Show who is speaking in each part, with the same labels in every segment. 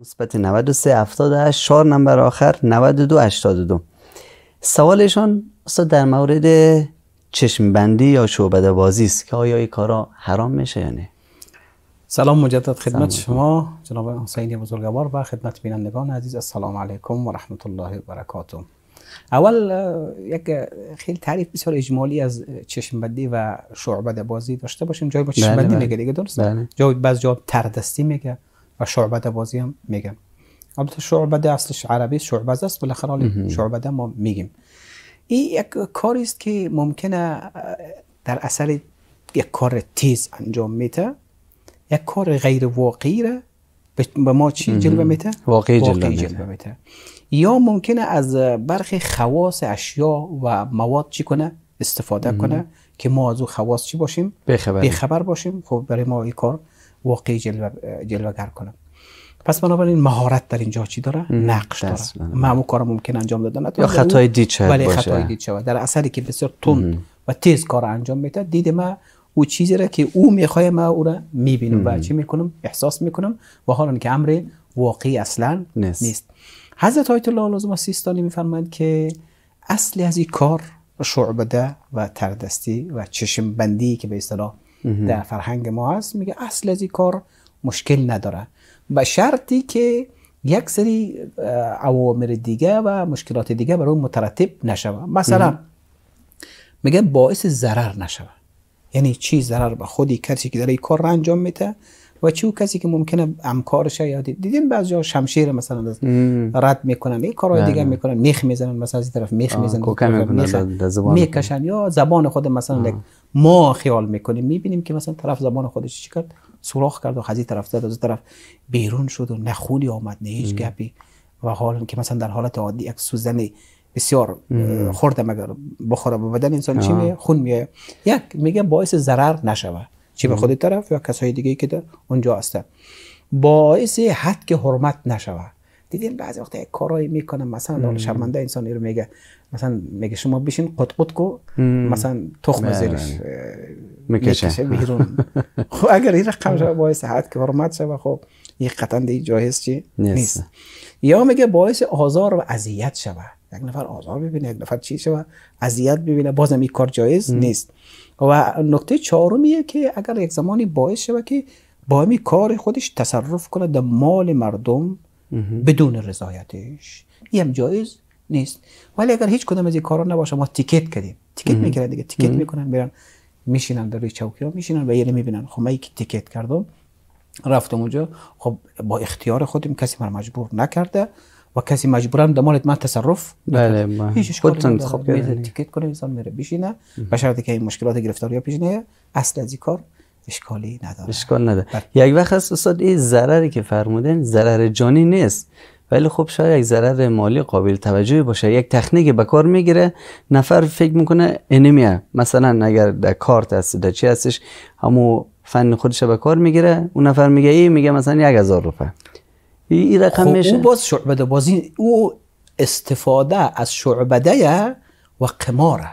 Speaker 1: مثبت 93 78 4 نمبر آخر 92 82 سوالشان استاد در مورد چشم بندی یا شعبده بازی است که آیا این کارا حرام میشه یا نه سلام مجدد خدمت سلام. شما
Speaker 2: جناب حسین بزرگوار و خدمت بینندگان عزیز السلام علیکم و رحمت الله و برکاته اول یک خیلی تعریف بسیار اجمالی از چشم بندی و شعبده بازی داشته باشیم جای با چشم بله، بندی بله. میگه دیگه درست بله. جای بعض جا تردستی میگه و شعبده بازی هم میگم البته شعبده اصلش عربی شعبده است بالاخره ولی شعبده ما میگیم این یک کاری است که ممکنه در اثر یک کار تیز انجام میته یک کار غیر واقعی را به ما چی جلوه میده واقعی, واقعی جلوه یا ممکنه از برخی خواص اشیا و مواد چی کنه استفاده کنه که ما از او خواص چی باشیم به خبر باشیم خب برای ما این کار واقعی جلوه جلوگر کنم پس بنابراین مهارت در اینجا چی داره نقش داره معمو کار ممکن انجام دادن یا خطای دید شد ولی خطای دید شد. در اصلی که بسیار تند و تیز کار انجام میده دید ما او چیزی را که او میخواه ما او را میبینم و چی میکنم احساس میکنم و حالا که امر واقعی اصلا نیست, نیست. حضرت آیت الله لازم سیستانی میفرمایند که اصلی از این کار شعبده و تردستی و چشم بندی که به اصطلاح در فرهنگ ما هست میگه اصل از این کار مشکل نداره به شرطی که یک سری عوامر دیگه و مشکلات دیگه برای مترتب نشوه مثلا میگه باعث ضرر نشوه یعنی چی ضرر به خودی کسی که داره این کار را انجام میده و چه کسی که ممکنه امکارش یا دیدین بعضی شمشیر مثلا رد میکنن این کارهای بله. دیگه میکنن میخ میزنن مثلا از این طرف میخ میزنن میکشن یا زبان خود مثلا ما خیال میکنیم میبینیم که مثلا طرف زبان خودش چی کرد سوراخ کرد و از طرف زد از طرف بیرون شد و نخونی آمد نه هیچ گپی و حال که مثلا در حالت عادی یک سوزن بسیار خورده مگر بخوره به بدن انسان چی می خون میه یک میگه باعث ضرر نشود چه به خود طرف یا کسای دیگه که در اونجا هستن باعث حد که حرمت نشود دیدین بعضی وقت یک کارایی میکنم مثلا شرمنده انسان رو میگه مثلا میگه شما بشین قط قد کو مثلا تخم زیرش میکشه بیرون خب اگر این رقم باعث حد که حرمت شوه خب این قطعا دیگه جایز چی نیست یا میگه باعث آزار و اذیت شوه یک نفر آزار ببینه یک نفر چی شوه اذیت ببینه بازم این کار جایز نیست و نکته چهارمیه که اگر یک زمانی باعث شوه که با همی کار خودش تصرف کنه در مال مردم بدون رضایتش این هم جایز نیست ولی اگر هیچ کدام از این کارا نباشه ما تیکت کردیم تیکت میکردن دیگه تیکت میکنن میرن میشینن در ها میشینن و یه میبینن خب من که تیکت کردم رفتم اونجا خب با اختیار خودم کسی من مجبور نکرده و کسی مجبورم در مالت من تصرف
Speaker 1: بله هیچ خودتون انتخاب کردن
Speaker 2: تیکت کنه انسان میره بشینه به شرطی که این مشکلات گرفتاری پیش نیه اصل از این کار اشکالی نداره
Speaker 1: اشکال نداره بله. یک وقت هست استاد این ضرری که فرمودن ضرر جانی نیست ولی خب شاید یک ضرر مالی قابل توجهی باشه یک تکنیک به کار میگیره نفر فکر میکنه انمیه مثلا اگر در کارت هست در چی هستش همو فن خودش به کار میگیره اون نفر میگه ای میگه مثلا یک هزار روپه
Speaker 2: این رقم خب، میشه باز شعبده بازی او استفاده از شعبده و قماره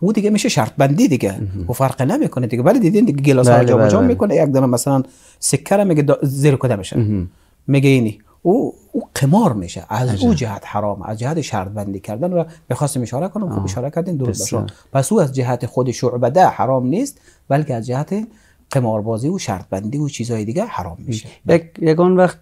Speaker 2: او دیگه میشه شرط بندی دیگه و فرق نمیکنه دیگه ولی دیدین دیگه گلاس ها بله، جابجا بله، بله. میکنه یک دم مثلا سکه را میگه زیر کده میشه میگه اینی او او قمار میشه از او جهت حرام از جهت شرط بندی کردن و میخواستم اشاره کنم خوب اشاره کردین درست باشه پس او از جهت خود شعبده حرام نیست بلکه از جهت قماربازی و شرط بندی و چیزهای دیگه حرام میشه یک یکان وقت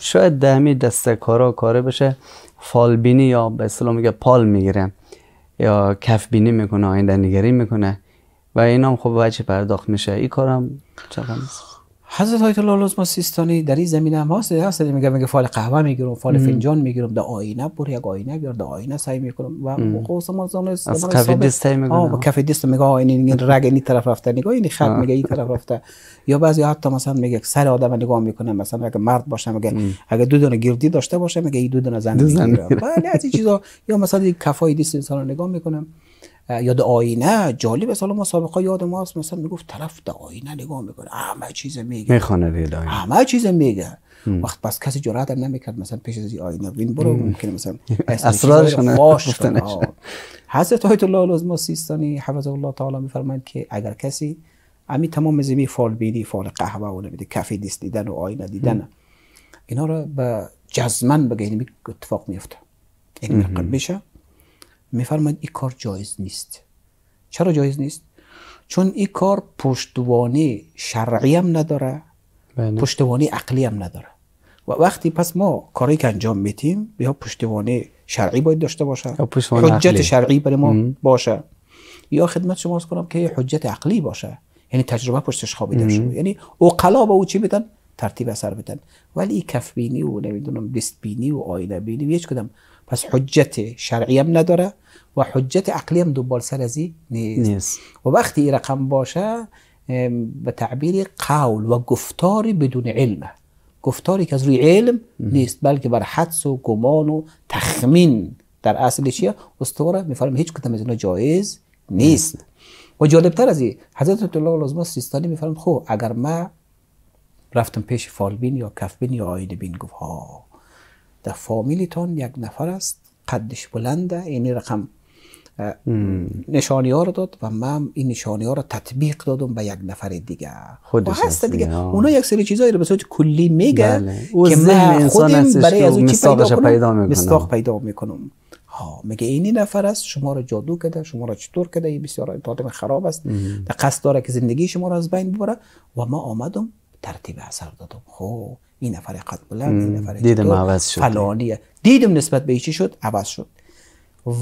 Speaker 1: شاید دهمی دسته کارا کاره بشه فالبینی یا به اصطلاح میگه پال میگیره یا کف بینی میکنه آینده نگری میکنه و هم خب بچه پرداخت میشه این کارم چقدر
Speaker 2: حضرت های الله لازم سیستانی در این زمینه هم هست هست میگه میگه فال قهوه میگیرم فال فنجان میگیرم در آینه بر یک آینه بیار در آینه سعی میکنم و خصوصا ما زمان از کف دست میگم آه کف دست میگه این این رگ این طرف رفته نگاه این خط میگه این طرف رفته یا بعضی حتی مثلا میگه سر آدم نگاه میکنه مثلا اگه مرد باشه میگه اگه دو دونه گردی داشته باشه میگه این دو دونه زن میگه بله از این چیزا یا مثلا کفای دست انسان نگاه میکنم یاد آینه جالب است حالا ما سابقه یاد ماست مثلا میگفت طرف در آینه نگاه میکنه همه چیز میگه
Speaker 1: میخونه به آینه
Speaker 2: همه چیز میگه وقت پس کسی جرأت هم نمیکرد مثلا پیش از آینه وین برو ممکنه مثلا اسرارش فاش کنه حضرت آیت الله العظمی سیستانی حفظه الله تعالی میفرمایند که اگر کسی امی تمام زمین فال بینی فال قهوه و نمیده کافی دیست دیدن و آینه دیدن اینا رو به جزمن بگه یعنی اتفاق میفته این یعنی میشه میفرماید این کار جایز نیست چرا جایز نیست چون این کار پشتوانی شرعی هم نداره بله. پشتوانی عقلی هم نداره و وقتی پس ما کاری که انجام میتیم یا پشتوانه شرعی باید داشته باشه حجت شرعی برای ما باشه یا خدمت شما کنم که حجت عقلی باشه یعنی تجربه پشتش خوابیده شده یعنی اوقلا به او چی میدن ترتیب اثر بدن ولی کف و نمیدونم دست بینی و آینه بینی هیچ کدام پس حجت شرعی هم نداره و حجت عقلی هم دوبال سر ازی نیست. نیست و وقتی این رقم باشه به تعبیر قول و گفتاری بدون علمه گفتاری که از روی علم نیست بلکه بر حدس و گمان و تخمین در اصل چیه استواره میفرم هیچ کدام از اینا جایز نیست و جالبتر از این حضرت الله العظمه سیستانی میفرم خب اگر ما رفتم پیش فالبین یا کفبین یا آینه بین گفت ها در فامیلیتان یک نفر است قدش بلنده اینی رقم نشانی ها رو داد و من این نشانی ها رو تطبیق دادم به یک نفر دیگه
Speaker 1: خودش خب، هست دیگه اونها اونا
Speaker 2: یک سری چیزایی رو به صورت کلی میگه بله. که من خودم برای از اون چی پیدا, پیدا میکنم پیدا میکنم ها میگه اینی نفر است شما رو جادو کرده شما رو چطور کرده این بسیار آدم خراب است قصد داره که زندگی شما رو از بین ببره و ما آمدم ترتیب اثر دادم خب این نفر قد بلند این نفر دیدم عوض شد فلانیه دیدم نسبت به چی شد عوض شد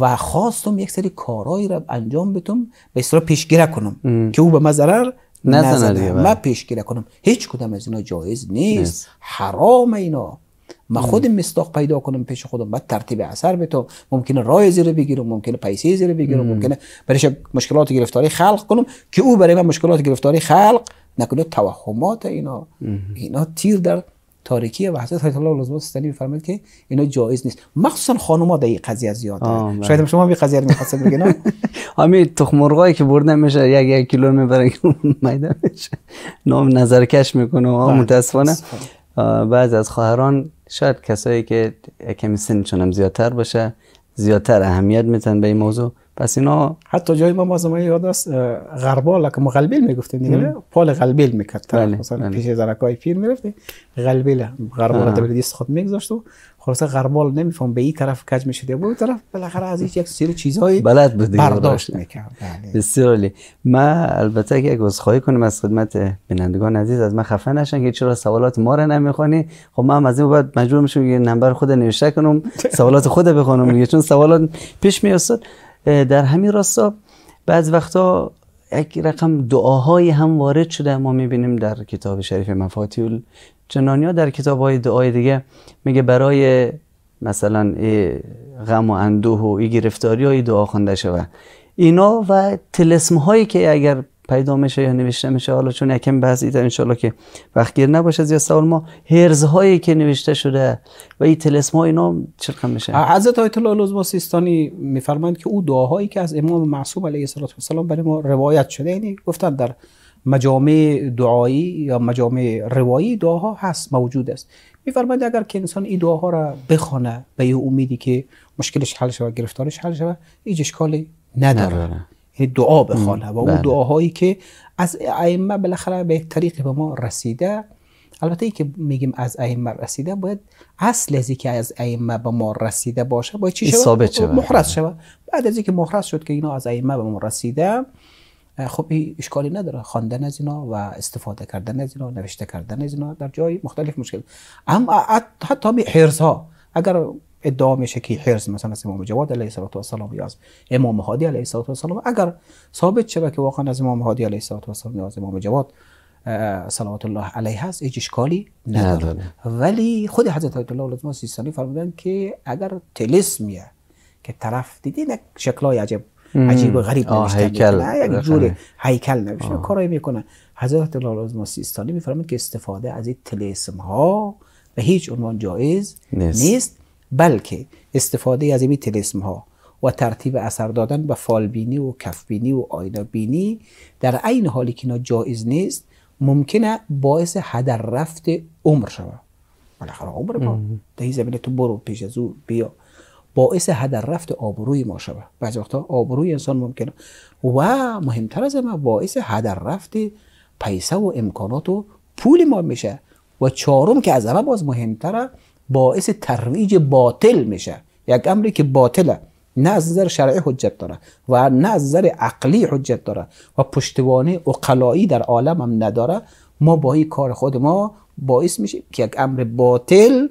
Speaker 2: و خواستم یک سری کارایی را انجام بدم به اصطلاح پیشگیره کنم که او به من ضرر نزنه من بله. پیشگیره کنم هیچ کدام از اینا جایز نیست حرام اینا ما خودم مستاق پیدا کنم پیش خودم بعد ترتیب اثر تو ممکنه رای زیر بگیرم ممکنه پیسه زیر بگیرم ممکنه برایش مشکلات گرفتاری خلق کنم که او برای من مشکلات گرفتاری خلق نکنه توهمات اینا اینا تیر در تاریکی حضرت آیت الله لازم سیستانی میفرماید که اینا جایز نیست مخصوصا خانوما در این قضیه زیاده شاید بله. شما هم قضیه رو می‌خواستید بگین
Speaker 1: همین تخم مرغایی که بردن میشه یک یک کیلو میبرن که میشه نام نظرکش میکنه و بله. متاسفانه بله. بعض از خواهران شاید کسایی که کمی سنشون هم زیادتر باشه زیادتر اهمیت میتن به این موضوع
Speaker 2: پس اینا حتی جای ما بازم یاد است غربا که ما غلبیل میگفتیم دیگه پال غلبیل میکرد بله، مثلا بله. پیش زرکای پیر میرفتی غلبیل غربا را دست خود میگذاشت و خلاص غربال نمیفهم به این طرف کج میشد به اون طرف بالاخره از یک سری چیزهای
Speaker 1: بلد بود برداشت میکرد بله. بسیار عالی من البته که یک عذرخواهی کنم از خدمت بینندگان عزیز از من خفه نشن که چرا سوالات ما رو نمیخونی خب من از این بعد مجبور میشم یه نمبر خود نوشته کنم سوالات خود بخونم چون سوالات پیش میاد در همین راستا بعض وقتا یک رقم دعاهایی هم وارد شده ما میبینیم در کتاب شریف مفاتیح جنانیا در کتاب های دعای دیگه میگه برای مثلا غم و اندوه و ای گرفتاری های دعا خوانده شود اینا و تلسم هایی که اگر پیدا میشه یا نوشته میشه حالا چون یکم بعضی تا انشالله که وقت گیر نباشه زیاد سوال ما هرز هایی که نوشته شده و این تلسم های اینا چقدر میشه
Speaker 2: حضرت آیت الله لزبا سیستانی میفرمایند که او دعاهایی که از امام معصوم علیه السلام برای ما روایت شده یعنی گفتن در مجامع دعایی یا مجامع روایی دعاها هست موجود است میفرمایند اگر که انسان این دعاها را بخونه به یه امیدی که مشکلش حل شود گرفتارش حل شود هیچ اشکالی نداره. یعنی دعا به و اون بله. دعاهایی که از ائمه بالاخره به طریق به ما رسیده البته ای که میگیم از ائمه رسیده باید اصل از که از ائمه به ما رسیده باشه باید چی شود محرس شود بعد از اینکه محرس شد که اینا از ائمه به ما رسیده خب اشکالی نداره خواندن از اینا و استفاده کردن از اینا نوشته کردن از اینا در جای مختلف مشکل اما حتی حرز ها اگر ادعا میشه که حرز مثلا از امام جواد علیه السلام یا از امام هادی علیه السلام اگر ثابت شود که واقعا از امام هادی علیه السلام یا از امام جواد صلوات الله علیه هست هیچ اشکالی نداره ولی خود حضرت آیت الله لزما سیستانی فرمودن که اگر تلسمیه که طرف دیدین شکلای عجب عجیب و غریب نوشتن یک جور هیکل نمیشه کارایی میکنن حضرت الله لزما سیستانی میفرمایند که استفاده از این تلسم ها به هیچ عنوان جایز
Speaker 1: نیست. نیست.
Speaker 2: بلکه استفاده از این تلسم ها و ترتیب اثر دادن به فالبینی و کفبینی و بینی در عین حالی که اینا جایز نیست ممکنه باعث هدر رفت عمر شود بالاخره عمر ما در تو برو پیش از بیا باعث هدر رفت آبروی ما شود بعضی وقتا آبروی انسان ممکنه و مهمتر از ما باعث هدر رفت پیسه و امکانات و پول ما میشه و چهارم که از همه باز مهمتره باعث ترویج باطل میشه یک امری که باطله نه از نظر شرعی حجت داره و نه از نظر عقلی حجت داره و پشتوانه اقلایی در عالم هم نداره ما با این کار خود ما باعث میشیم که یک امر باطل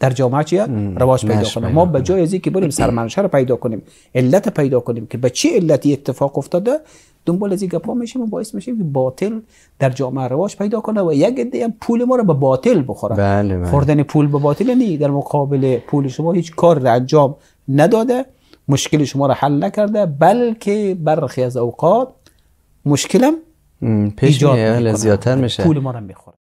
Speaker 2: در جامعه چیه رواج پیدا کنه ما به جای از که بریم سرمنشه رو پیدا کنیم علت پیدا کنیم که به چه علتی اتفاق افتاده دنبال از این گپا میشیم و باعث میشیم که باطل در جامعه رواج پیدا کنه و یک عده هم پول ما رو به باطل بخوره بله بله. خوردن پول به باطل نی در مقابل پول شما هیچ کار را انجام نداده مشکل شما را حل نکرده بلکه برخی از اوقات مشکلم
Speaker 1: پیش ایجاد زیادتر میشه پول
Speaker 2: ما رو میخوره